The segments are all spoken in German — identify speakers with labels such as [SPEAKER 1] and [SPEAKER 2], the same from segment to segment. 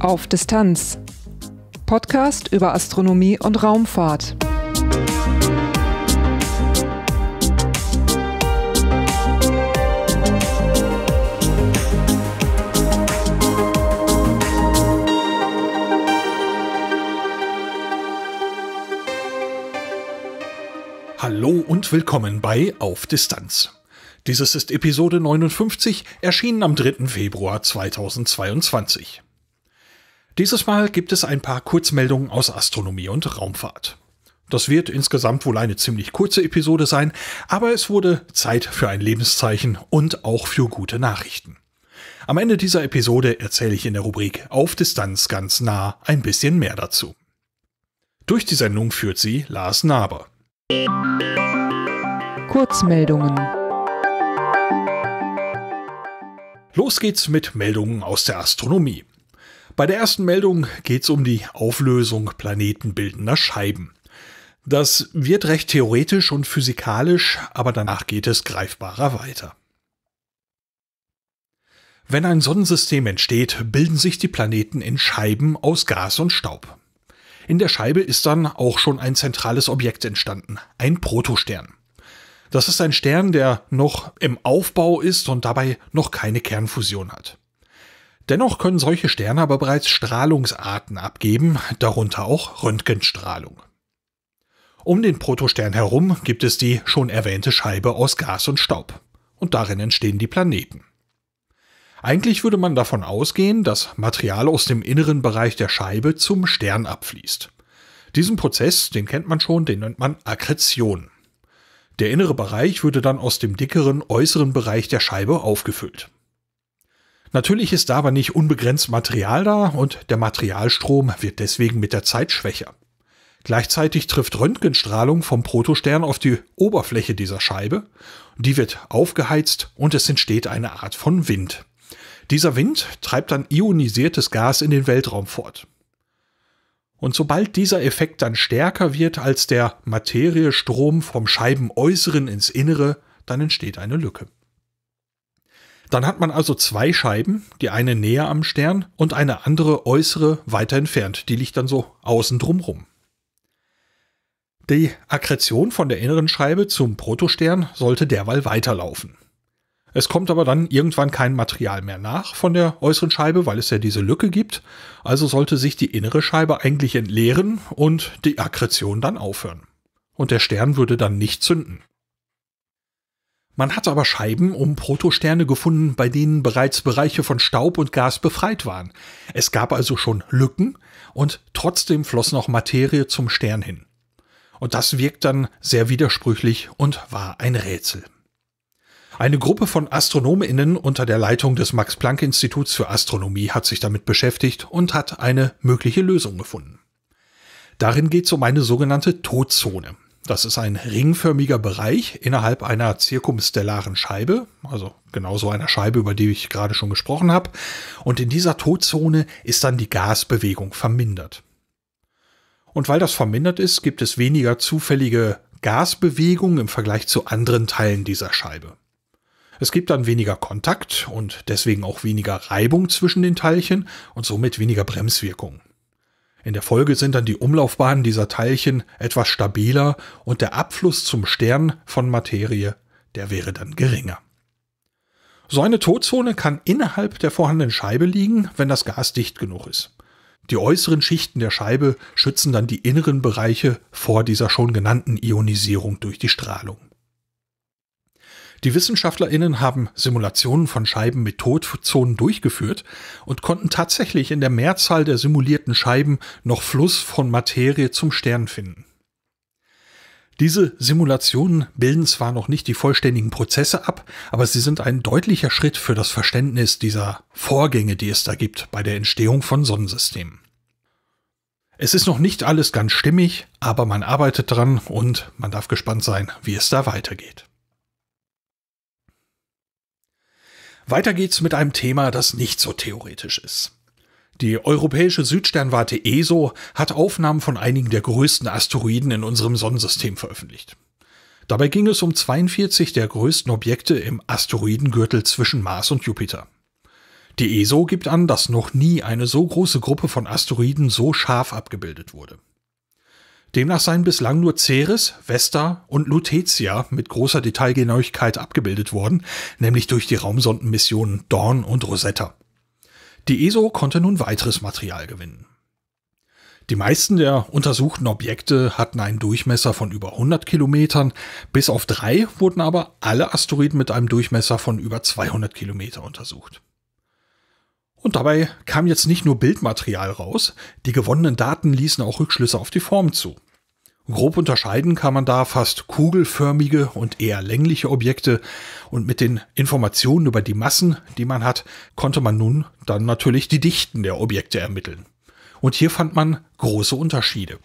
[SPEAKER 1] Auf Distanz. Podcast über Astronomie und Raumfahrt. Hallo und willkommen bei Auf Distanz. Dieses ist Episode 59, erschienen am 3. Februar 2022. Dieses Mal gibt es ein paar Kurzmeldungen aus Astronomie und Raumfahrt. Das wird insgesamt wohl eine ziemlich kurze Episode sein, aber es wurde Zeit für ein Lebenszeichen und auch für gute Nachrichten. Am Ende dieser Episode erzähle ich in der Rubrik Auf Distanz ganz nah ein bisschen mehr dazu. Durch die Sendung führt sie Lars Naber. Kurzmeldungen. Los geht's mit Meldungen aus der Astronomie. Bei der ersten Meldung geht es um die Auflösung planetenbildender Scheiben. Das wird recht theoretisch und physikalisch, aber danach geht es greifbarer weiter. Wenn ein Sonnensystem entsteht, bilden sich die Planeten in Scheiben aus Gas und Staub. In der Scheibe ist dann auch schon ein zentrales Objekt entstanden, ein Protostern. Das ist ein Stern, der noch im Aufbau ist und dabei noch keine Kernfusion hat. Dennoch können solche Sterne aber bereits Strahlungsarten abgeben, darunter auch Röntgenstrahlung. Um den Protostern herum gibt es die schon erwähnte Scheibe aus Gas und Staub, und darin entstehen die Planeten. Eigentlich würde man davon ausgehen, dass Material aus dem inneren Bereich der Scheibe zum Stern abfließt. Diesen Prozess, den kennt man schon, den nennt man Akkretion. Der innere Bereich würde dann aus dem dickeren äußeren Bereich der Scheibe aufgefüllt. Natürlich ist da aber nicht unbegrenzt Material da und der Materialstrom wird deswegen mit der Zeit schwächer. Gleichzeitig trifft Röntgenstrahlung vom Protostern auf die Oberfläche dieser Scheibe, die wird aufgeheizt und es entsteht eine Art von Wind. Dieser Wind treibt dann ionisiertes Gas in den Weltraum fort. Und sobald dieser Effekt dann stärker wird als der Materiestrom vom Scheibenäußeren ins Innere, dann entsteht eine Lücke. Dann hat man also zwei Scheiben, die eine näher am Stern und eine andere äußere weiter entfernt. Die liegt dann so außen drumrum. Die Akkretion von der inneren Scheibe zum Protostern sollte derweil weiterlaufen. Es kommt aber dann irgendwann kein Material mehr nach von der äußeren Scheibe, weil es ja diese Lücke gibt. Also sollte sich die innere Scheibe eigentlich entleeren und die Akkretion dann aufhören. Und der Stern würde dann nicht zünden. Man hatte aber Scheiben um Protosterne gefunden, bei denen bereits Bereiche von Staub und Gas befreit waren. Es gab also schon Lücken und trotzdem floss noch Materie zum Stern hin. Und das wirkt dann sehr widersprüchlich und war ein Rätsel. Eine Gruppe von Astronominnen unter der Leitung des Max Planck Instituts für Astronomie hat sich damit beschäftigt und hat eine mögliche Lösung gefunden. Darin geht es um eine sogenannte Todzone. Das ist ein ringförmiger Bereich innerhalb einer zirkumstellaren Scheibe, also genauso einer Scheibe, über die ich gerade schon gesprochen habe. Und in dieser Todzone ist dann die Gasbewegung vermindert. Und weil das vermindert ist, gibt es weniger zufällige Gasbewegungen im Vergleich zu anderen Teilen dieser Scheibe. Es gibt dann weniger Kontakt und deswegen auch weniger Reibung zwischen den Teilchen und somit weniger Bremswirkung. In der Folge sind dann die Umlaufbahnen dieser Teilchen etwas stabiler und der Abfluss zum Stern von Materie, der wäre dann geringer. So eine Todzone kann innerhalb der vorhandenen Scheibe liegen, wenn das Gas dicht genug ist. Die äußeren Schichten der Scheibe schützen dann die inneren Bereiche vor dieser schon genannten Ionisierung durch die Strahlung. Die WissenschaftlerInnen haben Simulationen von Scheiben mit Todzonen durchgeführt und konnten tatsächlich in der Mehrzahl der simulierten Scheiben noch Fluss von Materie zum Stern finden. Diese Simulationen bilden zwar noch nicht die vollständigen Prozesse ab, aber sie sind ein deutlicher Schritt für das Verständnis dieser Vorgänge, die es da gibt bei der Entstehung von Sonnensystemen. Es ist noch nicht alles ganz stimmig, aber man arbeitet dran und man darf gespannt sein, wie es da weitergeht. Weiter geht's mit einem Thema, das nicht so theoretisch ist. Die europäische Südsternwarte ESO hat Aufnahmen von einigen der größten Asteroiden in unserem Sonnensystem veröffentlicht. Dabei ging es um 42 der größten Objekte im Asteroidengürtel zwischen Mars und Jupiter. Die ESO gibt an, dass noch nie eine so große Gruppe von Asteroiden so scharf abgebildet wurde. Demnach seien bislang nur Ceres, Vesta und Lutetia mit großer Detailgenauigkeit abgebildet worden, nämlich durch die Raumsondenmissionen Dawn und Rosetta. Die ESO konnte nun weiteres Material gewinnen. Die meisten der untersuchten Objekte hatten einen Durchmesser von über 100 Kilometern, bis auf drei wurden aber alle Asteroiden mit einem Durchmesser von über 200 Kilometer untersucht. Und dabei kam jetzt nicht nur Bildmaterial raus, die gewonnenen Daten ließen auch Rückschlüsse auf die Form zu. Grob unterscheiden kann man da fast kugelförmige und eher längliche Objekte und mit den Informationen über die Massen, die man hat, konnte man nun dann natürlich die Dichten der Objekte ermitteln. Und hier fand man große Unterschiede.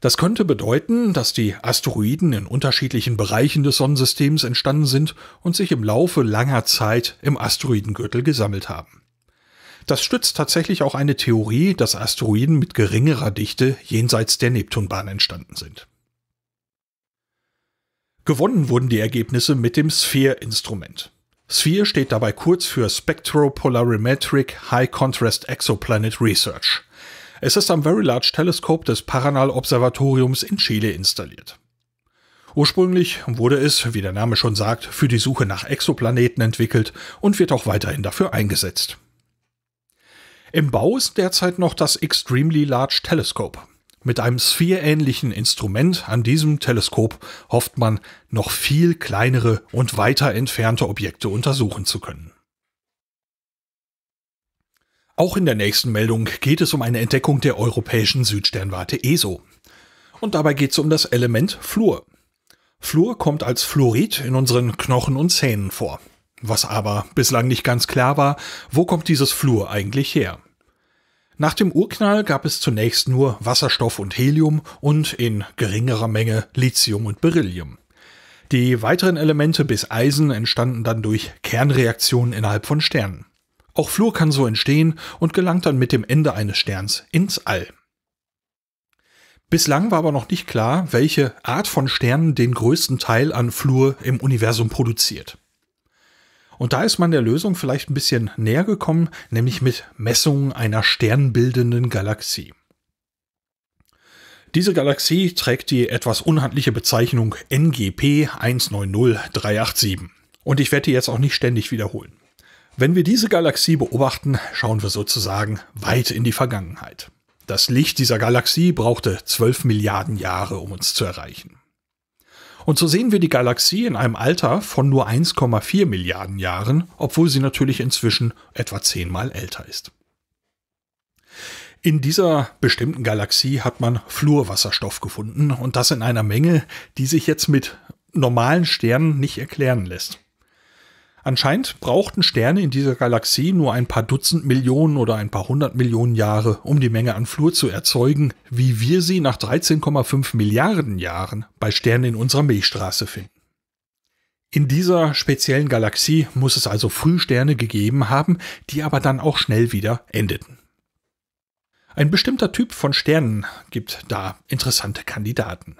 [SPEAKER 1] Das könnte bedeuten, dass die Asteroiden in unterschiedlichen Bereichen des Sonnensystems entstanden sind und sich im Laufe langer Zeit im Asteroidengürtel gesammelt haben. Das stützt tatsächlich auch eine Theorie, dass Asteroiden mit geringerer Dichte jenseits der Neptunbahn entstanden sind. Gewonnen wurden die Ergebnisse mit dem SPHERE-Instrument. SPHERE steht dabei kurz für Spectropolarimetric High Contrast Exoplanet Research. Es ist am Very Large Telescope des Paranal Observatoriums in Chile installiert. Ursprünglich wurde es, wie der Name schon sagt, für die Suche nach Exoplaneten entwickelt und wird auch weiterhin dafür eingesetzt. Im Bau ist derzeit noch das Extremely Large Telescope. Mit einem sphereähnlichen Instrument an diesem Teleskop hofft man, noch viel kleinere und weiter entfernte Objekte untersuchen zu können. Auch in der nächsten Meldung geht es um eine Entdeckung der europäischen Südsternwarte ESO. Und dabei geht es um das Element Fluor. Fluor kommt als Fluorid in unseren Knochen und Zähnen vor. Was aber bislang nicht ganz klar war, wo kommt dieses Fluor eigentlich her? Nach dem Urknall gab es zunächst nur Wasserstoff und Helium und in geringerer Menge Lithium und Beryllium. Die weiteren Elemente bis Eisen entstanden dann durch Kernreaktionen innerhalb von Sternen. Auch Fluor kann so entstehen und gelangt dann mit dem Ende eines Sterns ins All. Bislang war aber noch nicht klar, welche Art von Sternen den größten Teil an Fluor im Universum produziert. Und da ist man der Lösung vielleicht ein bisschen näher gekommen, nämlich mit Messungen einer sternbildenden Galaxie. Diese Galaxie trägt die etwas unhandliche Bezeichnung NGP 190387. Und ich werde die jetzt auch nicht ständig wiederholen. Wenn wir diese Galaxie beobachten, schauen wir sozusagen weit in die Vergangenheit. Das Licht dieser Galaxie brauchte 12 Milliarden Jahre, um uns zu erreichen. Und so sehen wir die Galaxie in einem Alter von nur 1,4 Milliarden Jahren, obwohl sie natürlich inzwischen etwa zehnmal älter ist. In dieser bestimmten Galaxie hat man Fluorwasserstoff gefunden und das in einer Menge, die sich jetzt mit normalen Sternen nicht erklären lässt. Anscheinend brauchten Sterne in dieser Galaxie nur ein paar Dutzend Millionen oder ein paar hundert Millionen Jahre, um die Menge an Flur zu erzeugen, wie wir sie nach 13,5 Milliarden Jahren bei Sternen in unserer Milchstraße finden. In dieser speziellen Galaxie muss es also Frühsterne gegeben haben, die aber dann auch schnell wieder endeten. Ein bestimmter Typ von Sternen gibt da interessante Kandidaten.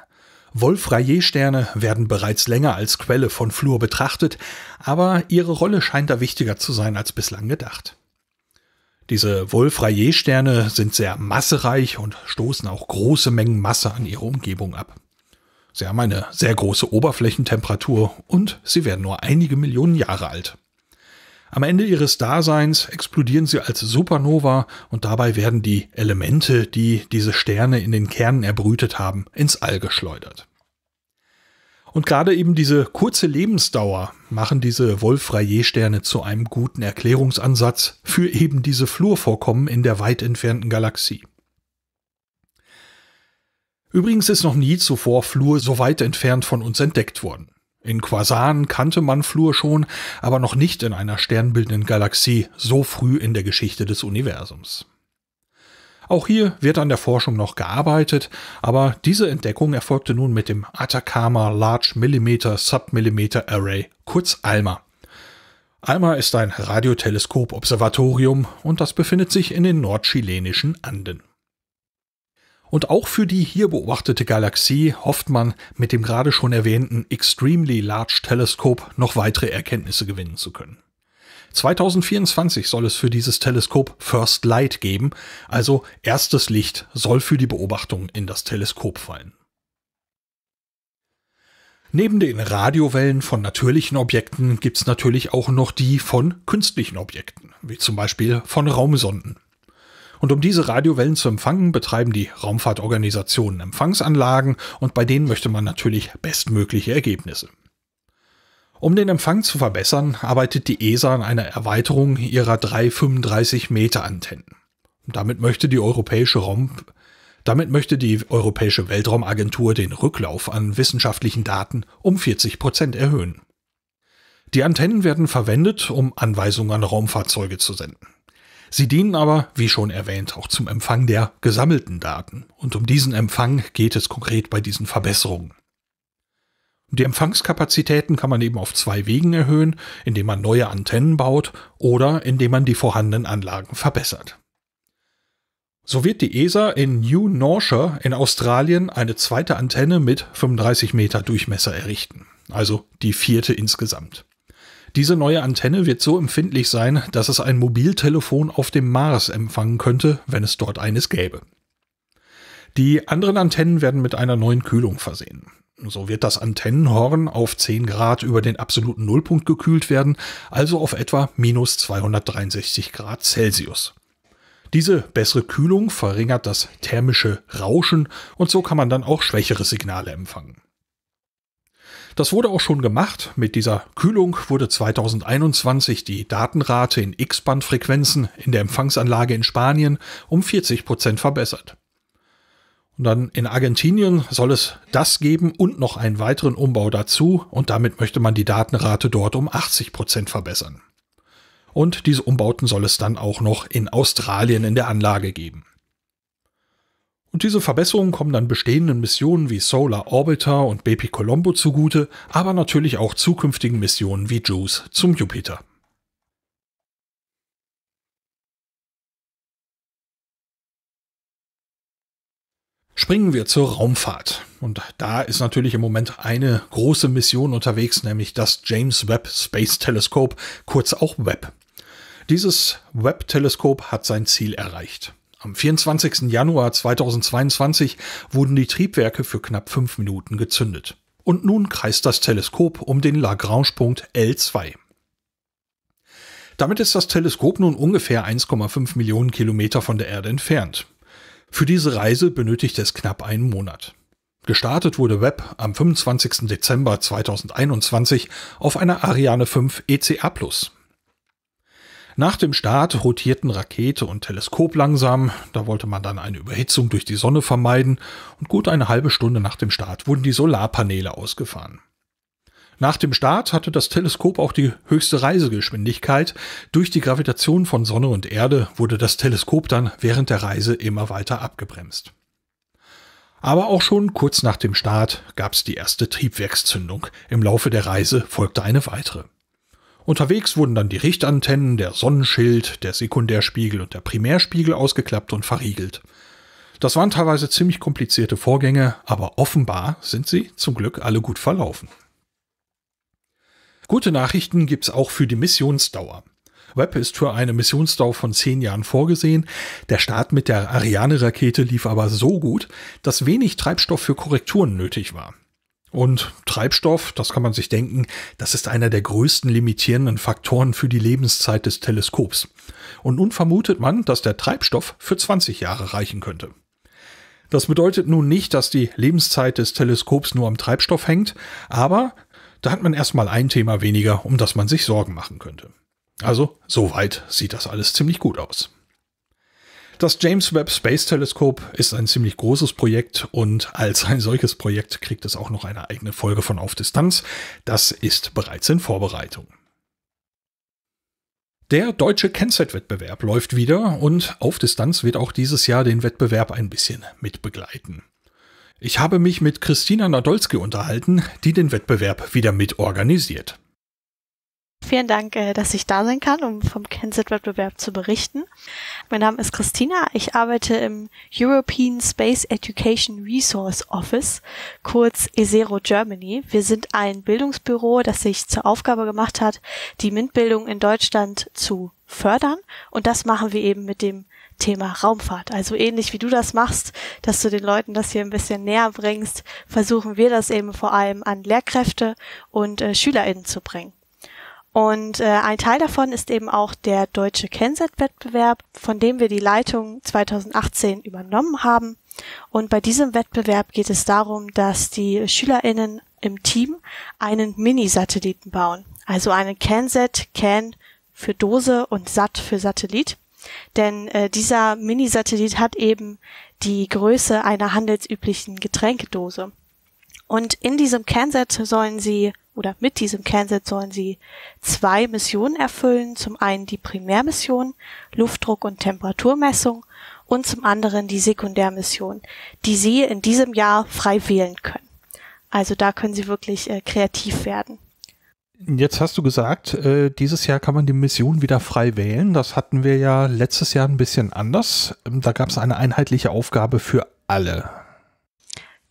[SPEAKER 1] Wolf-Rayet-Sterne werden bereits länger als Quelle von Fluor betrachtet, aber ihre Rolle scheint da wichtiger zu sein als bislang gedacht. Diese Wolf-Rayet-Sterne sind sehr massereich und stoßen auch große Mengen Masse an ihre Umgebung ab. Sie haben eine sehr große Oberflächentemperatur und sie werden nur einige Millionen Jahre alt. Am Ende ihres Daseins explodieren sie als Supernova und dabei werden die Elemente, die diese Sterne in den Kernen erbrütet haben, ins All geschleudert. Und gerade eben diese kurze Lebensdauer machen diese Wolf-Rayet-Sterne zu einem guten Erklärungsansatz für eben diese Flurvorkommen in der weit entfernten Galaxie. Übrigens ist noch nie zuvor Flur so weit entfernt von uns entdeckt worden. In Quasaren kannte man Flur schon, aber noch nicht in einer sternbildenden Galaxie so früh in der Geschichte des Universums. Auch hier wird an der Forschung noch gearbeitet, aber diese Entdeckung erfolgte nun mit dem Atacama Large Millimeter Submillimeter Array, kurz ALMA. ALMA ist ein Radioteleskop-Observatorium und das befindet sich in den nordchilenischen Anden. Und auch für die hier beobachtete Galaxie hofft man, mit dem gerade schon erwähnten Extremely Large Telescope noch weitere Erkenntnisse gewinnen zu können. 2024 soll es für dieses Teleskop First Light geben, also erstes Licht soll für die Beobachtung in das Teleskop fallen. Neben den Radiowellen von natürlichen Objekten gibt es natürlich auch noch die von künstlichen Objekten, wie zum Beispiel von Raumsonden. Und um diese Radiowellen zu empfangen, betreiben die Raumfahrtorganisationen Empfangsanlagen und bei denen möchte man natürlich bestmögliche Ergebnisse. Um den Empfang zu verbessern, arbeitet die ESA an einer Erweiterung ihrer 335 Meter Antennen. damit möchte die europäische Raum damit möchte die Europäische Weltraumagentur den Rücklauf an wissenschaftlichen Daten um 40 Prozent erhöhen. Die Antennen werden verwendet, um Anweisungen an Raumfahrzeuge zu senden. Sie dienen aber, wie schon erwähnt, auch zum Empfang der gesammelten Daten. Und um diesen Empfang geht es konkret bei diesen Verbesserungen. Die Empfangskapazitäten kann man eben auf zwei Wegen erhöhen, indem man neue Antennen baut oder indem man die vorhandenen Anlagen verbessert. So wird die ESA in New Norcia in Australien eine zweite Antenne mit 35 Meter Durchmesser errichten, also die vierte insgesamt. Diese neue Antenne wird so empfindlich sein, dass es ein Mobiltelefon auf dem Mars empfangen könnte, wenn es dort eines gäbe. Die anderen Antennen werden mit einer neuen Kühlung versehen. So wird das Antennenhorn auf 10 Grad über den absoluten Nullpunkt gekühlt werden, also auf etwa minus 263 Grad Celsius. Diese bessere Kühlung verringert das thermische Rauschen und so kann man dann auch schwächere Signale empfangen. Das wurde auch schon gemacht. Mit dieser Kühlung wurde 2021 die Datenrate in X-Band-Frequenzen in der Empfangsanlage in Spanien um 40 Prozent verbessert. Und dann in Argentinien soll es das geben und noch einen weiteren Umbau dazu und damit möchte man die Datenrate dort um 80 Prozent verbessern. Und diese Umbauten soll es dann auch noch in Australien in der Anlage geben. Und diese Verbesserungen kommen dann bestehenden Missionen wie Solar Orbiter und BP Colombo zugute, aber natürlich auch zukünftigen Missionen wie JUICE zum Jupiter. Springen wir zur Raumfahrt. Und da ist natürlich im Moment eine große Mission unterwegs, nämlich das James Webb Space Telescope, kurz auch Webb. Dieses Webb-Teleskop hat sein Ziel erreicht. Am 24. Januar 2022 wurden die Triebwerke für knapp fünf Minuten gezündet. Und nun kreist das Teleskop um den Lagrange-Punkt L2. Damit ist das Teleskop nun ungefähr 1,5 Millionen Kilometer von der Erde entfernt. Für diese Reise benötigt es knapp einen Monat. Gestartet wurde Webb am 25. Dezember 2021 auf einer Ariane 5 ECA nach dem Start rotierten Rakete und Teleskop langsam, da wollte man dann eine Überhitzung durch die Sonne vermeiden, und gut eine halbe Stunde nach dem Start wurden die Solarpaneele ausgefahren. Nach dem Start hatte das Teleskop auch die höchste Reisegeschwindigkeit. Durch die Gravitation von Sonne und Erde wurde das Teleskop dann während der Reise immer weiter abgebremst. Aber auch schon kurz nach dem Start gab es die erste Triebwerkszündung. Im Laufe der Reise folgte eine weitere. Unterwegs wurden dann die Richtantennen, der Sonnenschild, der Sekundärspiegel und der Primärspiegel ausgeklappt und verriegelt. Das waren teilweise ziemlich komplizierte Vorgänge, aber offenbar sind sie zum Glück alle gut verlaufen. Gute Nachrichten gibt's auch für die Missionsdauer. Webb ist für eine Missionsdauer von zehn Jahren vorgesehen. Der Start mit der Ariane-Rakete lief aber so gut, dass wenig Treibstoff für Korrekturen nötig war. Und Treibstoff, das kann man sich denken, das ist einer der größten limitierenden Faktoren für die Lebenszeit des Teleskops. Und nun vermutet man, dass der Treibstoff für 20 Jahre reichen könnte. Das bedeutet nun nicht, dass die Lebenszeit des Teleskops nur am Treibstoff hängt, aber da hat man erstmal ein Thema weniger, um das man sich Sorgen machen könnte. Also, soweit sieht das alles ziemlich gut aus. Das James Webb Space Telescope ist ein ziemlich großes Projekt und als ein solches Projekt kriegt es auch noch eine eigene Folge von Auf Distanz. Das ist bereits in Vorbereitung. Der deutsche Kenset-Wettbewerb läuft wieder und auf Distanz wird auch dieses Jahr den Wettbewerb ein bisschen mit begleiten. Ich habe mich mit Christina Nadolski unterhalten, die den Wettbewerb wieder mitorganisiert.
[SPEAKER 2] Vielen Dank, äh, dass ich da sein kann, um vom Kensit-Wettbewerb zu berichten. Mein Name ist Christina. Ich arbeite im European Space Education Resource Office, kurz ESERO Germany. Wir sind ein Bildungsbüro, das sich zur Aufgabe gemacht hat, die MINT-Bildung in Deutschland zu fördern. Und das machen wir eben mit dem Thema Raumfahrt. Also ähnlich wie du das machst, dass du den Leuten das hier ein bisschen näher bringst, versuchen wir das eben vor allem an Lehrkräfte und äh, SchülerInnen zu bringen. Und äh, ein Teil davon ist eben auch der deutsche Kenset-Wettbewerb, von dem wir die Leitung 2018 übernommen haben. Und bei diesem Wettbewerb geht es darum, dass die SchülerInnen im Team einen Mini-Satelliten bauen. Also einen CANSAT, CAN für Dose und SAT für Satellit. Denn äh, dieser Mini-Satellit hat eben die Größe einer handelsüblichen Getränkedose. Und in diesem CANSAT sollen sie oder mit diesem Kernset sollen sie zwei Missionen erfüllen. Zum einen die Primärmission, Luftdruck und Temperaturmessung und zum anderen die Sekundärmission, die sie in diesem Jahr frei wählen können. Also da können sie wirklich äh, kreativ werden.
[SPEAKER 1] Jetzt hast du gesagt, äh, dieses Jahr kann man die Mission wieder frei wählen. Das hatten wir ja letztes Jahr ein bisschen anders. Ähm, da gab es eine einheitliche Aufgabe für alle.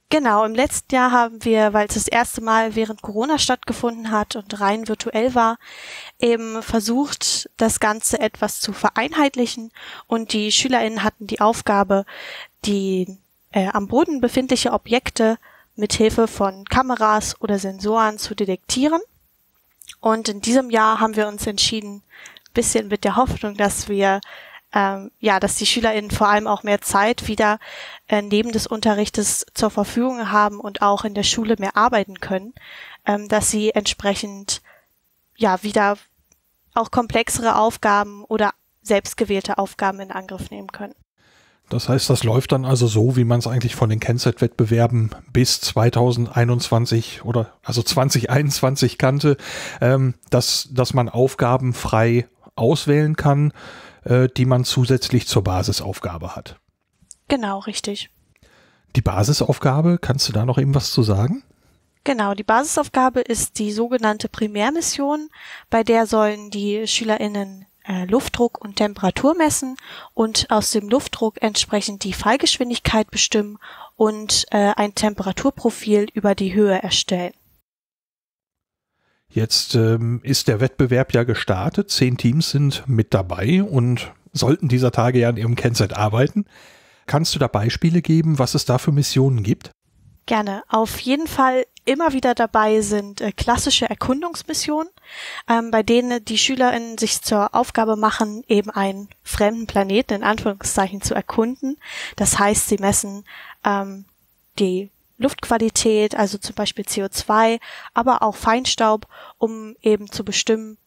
[SPEAKER 2] Genau, im letzten Jahr haben wir, weil es das erste Mal während Corona stattgefunden hat und rein virtuell war, eben versucht, das Ganze etwas zu vereinheitlichen und die Schülerinnen hatten die Aufgabe, die äh, am Boden befindliche Objekte mithilfe von Kameras oder Sensoren zu detektieren. Und in diesem Jahr haben wir uns entschieden, bisschen mit der Hoffnung, dass wir ähm, ja, dass die SchülerInnen vor allem auch mehr Zeit wieder äh, neben des Unterrichtes zur Verfügung haben und auch in der Schule mehr arbeiten können, ähm, dass sie entsprechend ja wieder auch komplexere Aufgaben oder selbstgewählte Aufgaben in Angriff nehmen können.
[SPEAKER 1] Das heißt, das läuft dann also so, wie man es eigentlich von den Kennzeit-Wettbewerben bis 2021 oder also 2021 kannte, ähm, dass, dass man Aufgaben frei auswählen kann. Äh, die man zusätzlich zur Basisaufgabe hat.
[SPEAKER 2] Genau, richtig.
[SPEAKER 1] Die Basisaufgabe, kannst du da noch eben was zu sagen?
[SPEAKER 2] Genau, die Basisaufgabe ist die sogenannte Primärmission, bei der sollen die Schülerinnen äh, Luftdruck und Temperatur messen und aus dem Luftdruck entsprechend die Fallgeschwindigkeit bestimmen und äh, ein Temperaturprofil über die Höhe erstellen.
[SPEAKER 1] Jetzt ähm, ist der Wettbewerb ja gestartet, zehn Teams sind mit dabei und sollten dieser Tage ja an ihrem Kennset arbeiten. Kannst du da Beispiele geben, was es da für Missionen gibt?
[SPEAKER 2] Gerne. Auf jeden Fall immer wieder dabei sind äh, klassische Erkundungsmissionen, ähm, bei denen die SchülerInnen sich zur Aufgabe machen, eben einen fremden Planeten in Anführungszeichen zu erkunden. Das heißt, sie messen ähm, die Luftqualität, also zum Beispiel CO2, aber auch Feinstaub, um eben zu bestimmen,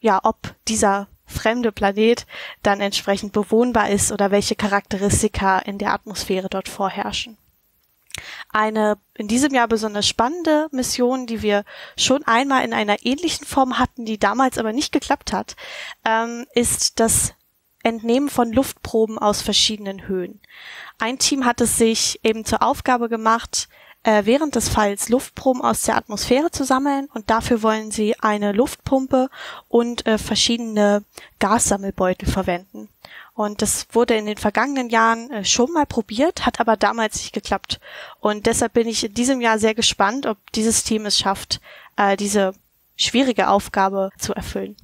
[SPEAKER 2] ja, ob dieser fremde Planet dann entsprechend bewohnbar ist oder welche Charakteristika in der Atmosphäre dort vorherrschen. Eine in diesem Jahr besonders spannende Mission, die wir schon einmal in einer ähnlichen Form hatten, die damals aber nicht geklappt hat, ähm, ist das Entnehmen von Luftproben aus verschiedenen Höhen. Ein Team hat es sich eben zur Aufgabe gemacht, äh, während des Falls Luftproben aus der Atmosphäre zu sammeln und dafür wollen sie eine Luftpumpe und äh, verschiedene Gassammelbeutel verwenden. Und das wurde in den vergangenen Jahren äh, schon mal probiert, hat aber damals nicht geklappt. Und deshalb bin ich in diesem Jahr sehr gespannt, ob dieses Team es schafft, äh, diese schwierige Aufgabe zu erfüllen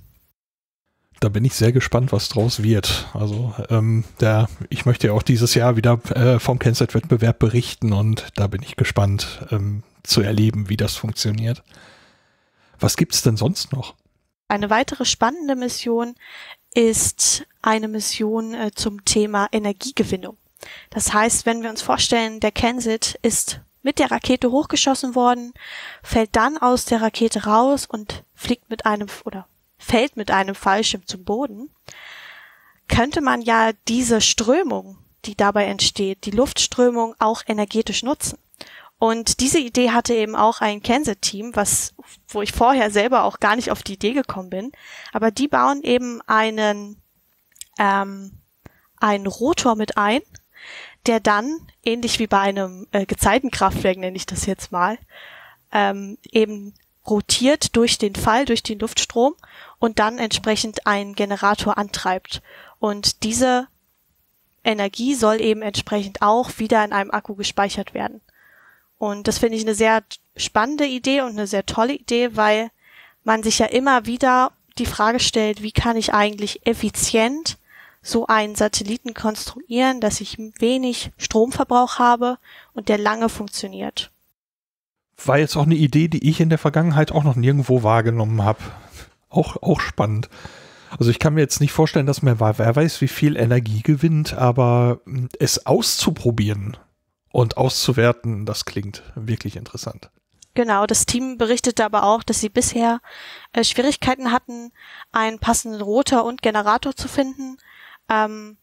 [SPEAKER 1] da bin ich sehr gespannt, was draus wird. Also ähm, da, ich möchte ja auch dieses Jahr wieder äh, vom Kenset-Wettbewerb berichten und da bin ich gespannt ähm, zu erleben, wie das funktioniert. Was gibt es denn sonst noch?
[SPEAKER 2] Eine weitere spannende Mission ist eine Mission äh, zum Thema Energiegewinnung. Das heißt, wenn wir uns vorstellen, der Kensit ist mit der Rakete hochgeschossen worden, fällt dann aus der Rakete raus und fliegt mit einem oder fällt mit einem Fallschirm zum Boden, könnte man ja diese Strömung, die dabei entsteht, die Luftströmung auch energetisch nutzen. Und diese Idee hatte eben auch ein kenset team was, wo ich vorher selber auch gar nicht auf die Idee gekommen bin. Aber die bauen eben einen, ähm, einen Rotor mit ein, der dann, ähnlich wie bei einem äh, Gezeitenkraftwerk, nenne ich das jetzt mal, ähm, eben rotiert durch den Fall, durch den Luftstrom und dann entsprechend einen Generator antreibt. Und diese Energie soll eben entsprechend auch wieder in einem Akku gespeichert werden. Und das finde ich eine sehr spannende Idee und eine sehr tolle Idee, weil man sich ja immer wieder die Frage stellt, wie kann ich eigentlich effizient so einen Satelliten konstruieren, dass ich wenig Stromverbrauch habe und der lange funktioniert.
[SPEAKER 1] War jetzt auch eine Idee, die ich in der Vergangenheit auch noch nirgendwo wahrgenommen habe auch, auch spannend. Also ich kann mir jetzt nicht vorstellen, dass man wer weiß, wie viel Energie gewinnt, aber hm, es auszuprobieren und auszuwerten, das klingt wirklich
[SPEAKER 2] interessant. Genau, das Team berichtete aber auch, dass sie bisher äh, Schwierigkeiten hatten, einen passenden Rotor und Generator zu finden. Ähm,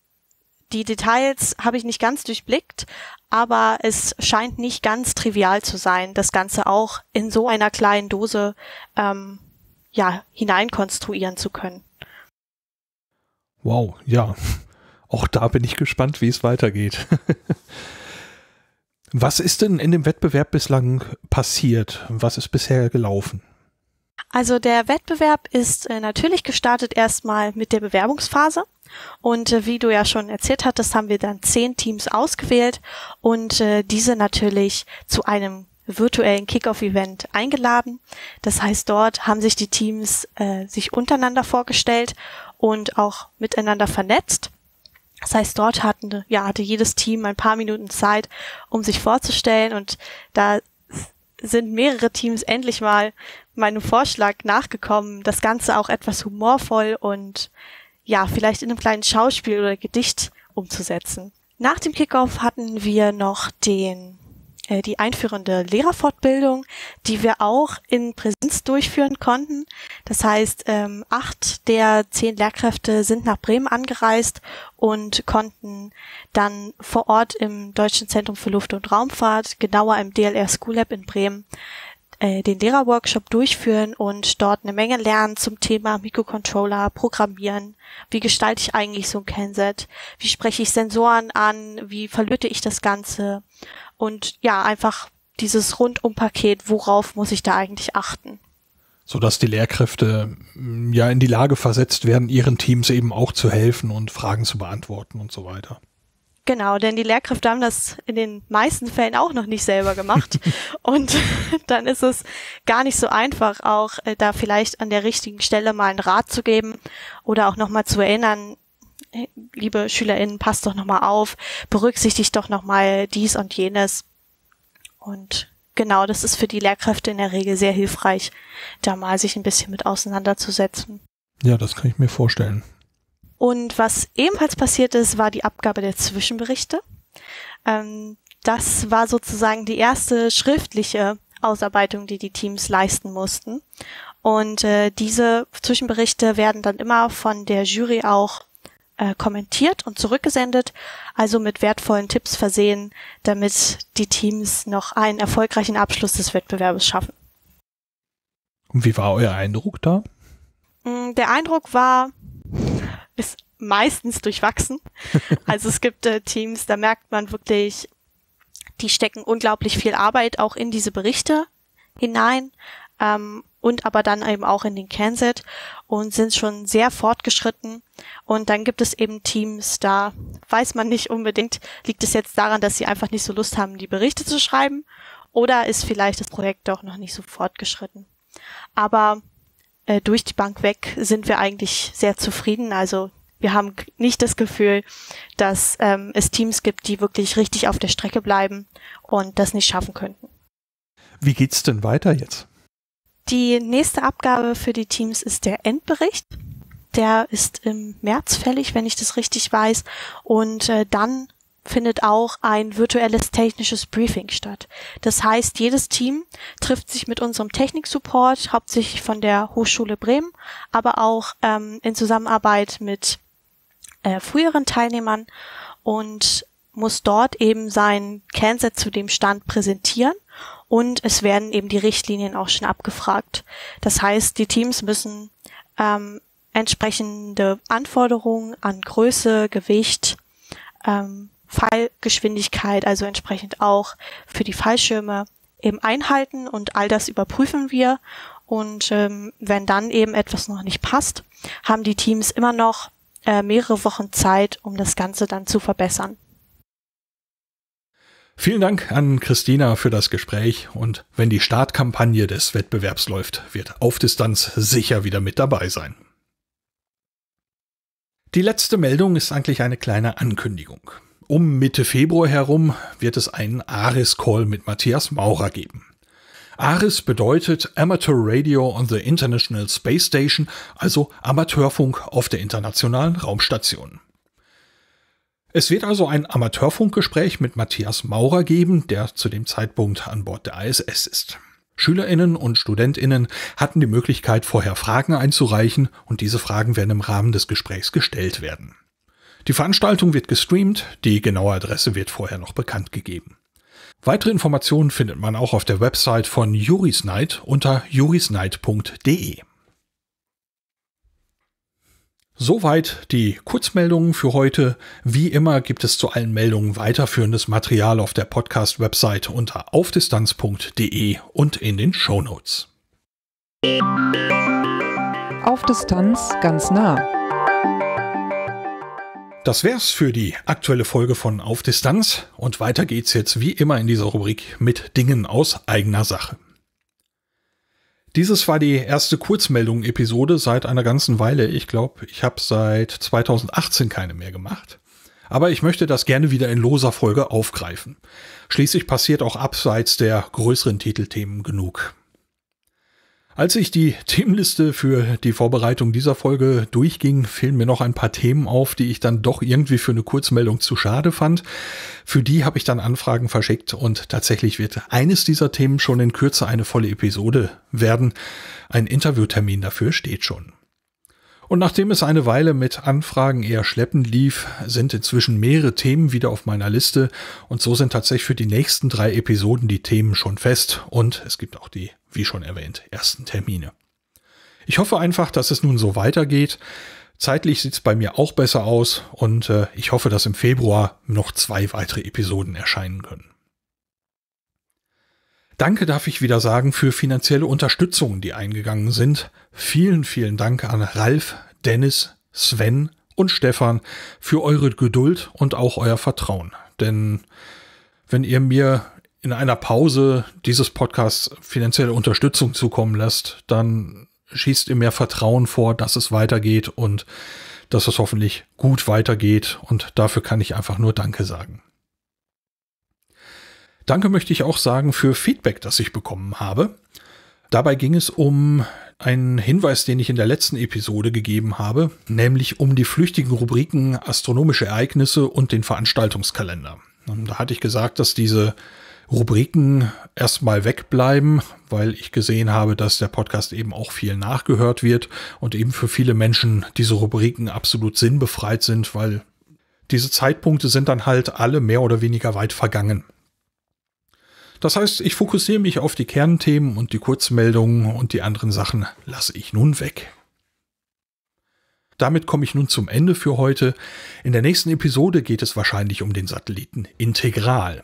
[SPEAKER 2] die Details habe ich nicht ganz durchblickt, aber es scheint nicht ganz trivial zu sein, das Ganze auch in so einer kleinen Dose ähm, ja, hineinkonstruieren zu können.
[SPEAKER 1] Wow, ja. Auch da bin ich gespannt, wie es weitergeht. Was ist denn in dem Wettbewerb bislang passiert? Was ist bisher gelaufen?
[SPEAKER 2] Also der Wettbewerb ist äh, natürlich gestartet erstmal mit der Bewerbungsphase. Und äh, wie du ja schon erzählt hattest, haben wir dann zehn Teams ausgewählt und äh, diese natürlich zu einem virtuellen Kickoff-Event eingeladen. Das heißt, dort haben sich die Teams äh, sich untereinander vorgestellt und auch miteinander vernetzt. Das heißt, dort hatten, ja, hatte jedes Team ein paar Minuten Zeit, um sich vorzustellen und da sind mehrere Teams endlich mal meinem Vorschlag nachgekommen, das Ganze auch etwas humorvoll und ja, vielleicht in einem kleinen Schauspiel oder Gedicht umzusetzen. Nach dem Kickoff hatten wir noch den äh, die einführende Lehrerfortbildung, die wir auch in Präsenz durchführen konnten. Das heißt, ähm, acht der zehn Lehrkräfte sind nach Bremen angereist und konnten dann vor Ort im Deutschen Zentrum für Luft- und Raumfahrt, genauer im DLR School Lab in Bremen, äh, den Lehrerworkshop durchführen und dort eine Menge lernen zum Thema Mikrocontroller, Programmieren, wie gestalte ich eigentlich so ein Kenset, wie spreche ich Sensoren an, wie verlöte ich das Ganze und ja, einfach dieses Rundumpaket, worauf muss ich da eigentlich achten?
[SPEAKER 1] Sodass die Lehrkräfte mm, ja in die Lage versetzt werden, ihren Teams eben auch zu helfen und Fragen zu beantworten und so weiter.
[SPEAKER 2] Genau, denn die Lehrkräfte haben das in den meisten Fällen auch noch nicht selber gemacht. und dann ist es gar nicht so einfach, auch äh, da vielleicht an der richtigen Stelle mal einen Rat zu geben oder auch nochmal zu erinnern, äh, liebe SchülerInnen, passt doch nochmal auf, berücksichtigt doch nochmal dies und jenes. Und genau, das ist für die Lehrkräfte in der Regel sehr hilfreich, da mal sich ein bisschen mit auseinanderzusetzen.
[SPEAKER 1] Ja, das kann ich mir vorstellen.
[SPEAKER 2] Und was ebenfalls passiert ist, war die Abgabe der Zwischenberichte. Ähm, das war sozusagen die erste schriftliche Ausarbeitung, die die Teams leisten mussten. Und äh, diese Zwischenberichte werden dann immer von der Jury auch äh, kommentiert und zurückgesendet, also mit wertvollen Tipps versehen, damit die Teams noch einen erfolgreichen Abschluss des Wettbewerbes schaffen.
[SPEAKER 1] Und wie war euer Eindruck da?
[SPEAKER 2] Mm, der Eindruck war, ist meistens durchwachsen. Also es gibt äh, Teams, da merkt man wirklich, die stecken unglaublich viel Arbeit auch in diese Berichte hinein. Ähm, und aber dann eben auch in den Kansas und sind schon sehr fortgeschritten. Und dann gibt es eben Teams, da weiß man nicht unbedingt, liegt es jetzt daran, dass sie einfach nicht so Lust haben, die Berichte zu schreiben oder ist vielleicht das Projekt doch noch nicht so fortgeschritten. Aber äh, durch die Bank weg sind wir eigentlich sehr zufrieden. Also wir haben nicht das Gefühl, dass ähm, es Teams gibt, die wirklich richtig auf der Strecke bleiben und das nicht schaffen könnten.
[SPEAKER 1] Wie geht's denn weiter jetzt?
[SPEAKER 2] Die nächste Abgabe für die Teams ist der Endbericht. Der ist im März fällig, wenn ich das richtig weiß. Und äh, dann findet auch ein virtuelles technisches Briefing statt. Das heißt, jedes Team trifft sich mit unserem Technik-Support, hauptsächlich von der Hochschule Bremen, aber auch ähm, in Zusammenarbeit mit äh, früheren Teilnehmern und muss dort eben sein Kernset zu dem Stand präsentieren und es werden eben die Richtlinien auch schon abgefragt. Das heißt, die Teams müssen ähm, entsprechende Anforderungen an Größe, Gewicht, ähm, Fallgeschwindigkeit, also entsprechend auch für die Fallschirme eben einhalten und all das überprüfen wir. Und ähm, wenn dann eben etwas noch nicht passt, haben die Teams immer noch äh, mehrere Wochen Zeit, um das Ganze dann zu verbessern.
[SPEAKER 1] Vielen Dank an Christina für das Gespräch und wenn die Startkampagne des Wettbewerbs läuft, wird auf Distanz sicher wieder mit dabei sein. Die letzte Meldung ist eigentlich eine kleine Ankündigung. Um Mitte Februar herum wird es einen Aris-Call mit Matthias Maurer geben. ARIS bedeutet Amateur Radio on the International Space Station, also Amateurfunk auf der Internationalen Raumstation. Es wird also ein Amateurfunkgespräch mit Matthias Maurer geben, der zu dem Zeitpunkt an Bord der ISS ist. Schülerinnen und Studentinnen hatten die Möglichkeit, vorher Fragen einzureichen und diese Fragen werden im Rahmen des Gesprächs gestellt werden. Die Veranstaltung wird gestreamt, die genaue Adresse wird vorher noch bekannt gegeben. Weitere Informationen findet man auch auf der Website von Jurisnight unter jurisnight.de. Soweit die Kurzmeldungen für heute. Wie immer gibt es zu allen Meldungen weiterführendes Material auf der Podcast-Website unter aufdistanz.de und in den Show Notes. Auf Distanz ganz nah. Das wär's für die aktuelle Folge von Auf Distanz und weiter geht's jetzt wie immer in dieser Rubrik mit Dingen aus eigener Sache. Dieses war die erste Kurzmeldung-Episode seit einer ganzen Weile. Ich glaube, ich habe seit 2018 keine mehr gemacht. Aber ich möchte das gerne wieder in loser Folge aufgreifen. Schließlich passiert auch abseits der größeren Titelthemen genug. Als ich die Themenliste für die Vorbereitung dieser Folge durchging, fielen mir noch ein paar Themen auf, die ich dann doch irgendwie für eine Kurzmeldung zu schade fand. Für die habe ich dann Anfragen verschickt und tatsächlich wird eines dieser Themen schon in Kürze eine volle Episode werden. Ein Interviewtermin dafür steht schon. Und nachdem es eine Weile mit Anfragen eher schleppend lief, sind inzwischen mehrere Themen wieder auf meiner Liste und so sind tatsächlich für die nächsten drei Episoden die Themen schon fest und es gibt auch die wie schon erwähnt, ersten Termine. Ich hoffe einfach, dass es nun so weitergeht. Zeitlich sieht es bei mir auch besser aus und äh, ich hoffe, dass im Februar noch zwei weitere Episoden erscheinen können. Danke darf ich wieder sagen für finanzielle Unterstützung, die eingegangen sind. Vielen, vielen Dank an Ralf, Dennis, Sven und Stefan für eure Geduld und auch euer Vertrauen. Denn wenn ihr mir in einer Pause dieses Podcasts finanzielle Unterstützung zukommen lässt, dann schießt ihr mehr Vertrauen vor, dass es weitergeht und dass es hoffentlich gut weitergeht. Und dafür kann ich einfach nur Danke sagen. Danke möchte ich auch sagen für Feedback, das ich bekommen habe. Dabei ging es um einen Hinweis, den ich in der letzten Episode gegeben habe, nämlich um die flüchtigen Rubriken astronomische Ereignisse und den Veranstaltungskalender. Und da hatte ich gesagt, dass diese Rubriken erstmal wegbleiben, weil ich gesehen habe, dass der Podcast eben auch viel nachgehört wird und eben für viele Menschen diese Rubriken absolut sinnbefreit sind, weil diese Zeitpunkte sind dann halt alle mehr oder weniger weit vergangen. Das heißt, ich fokussiere mich auf die Kernthemen und die Kurzmeldungen und die anderen Sachen lasse ich nun weg damit komme ich nun zum Ende für heute. In der nächsten Episode geht es wahrscheinlich um den Satelliten Integral.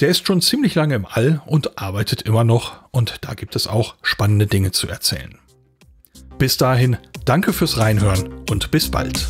[SPEAKER 1] Der ist schon ziemlich lange im All und arbeitet immer noch und da gibt es auch spannende Dinge zu erzählen. Bis dahin, danke fürs Reinhören und bis bald.